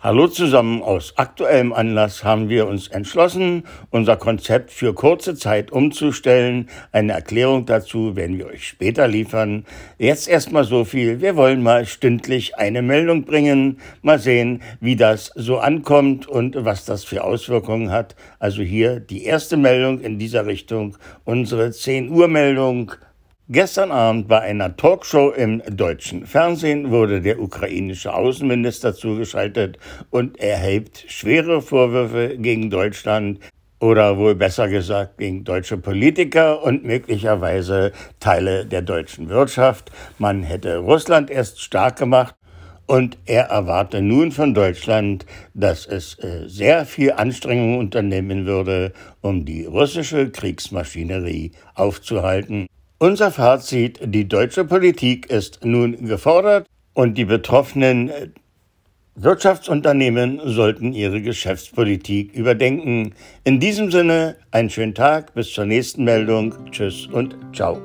Hallo zusammen, aus aktuellem Anlass haben wir uns entschlossen, unser Konzept für kurze Zeit umzustellen. Eine Erklärung dazu werden wir euch später liefern. Jetzt erstmal so viel, wir wollen mal stündlich eine Meldung bringen, mal sehen, wie das so ankommt und was das für Auswirkungen hat. Also hier die erste Meldung in dieser Richtung, unsere 10 Uhr Meldung Gestern Abend bei einer Talkshow im deutschen Fernsehen wurde der ukrainische Außenminister zugeschaltet und erhebt schwere Vorwürfe gegen Deutschland oder wohl besser gesagt gegen deutsche Politiker und möglicherweise Teile der deutschen Wirtschaft. Man hätte Russland erst stark gemacht und er erwarte nun von Deutschland, dass es äh, sehr viel Anstrengung unternehmen würde, um die russische Kriegsmaschinerie aufzuhalten. Unser Fazit, die deutsche Politik ist nun gefordert und die betroffenen äh, Wirtschaftsunternehmen sollten ihre Geschäftspolitik überdenken. In diesem Sinne, einen schönen Tag, bis zur nächsten Meldung. Tschüss und ciao.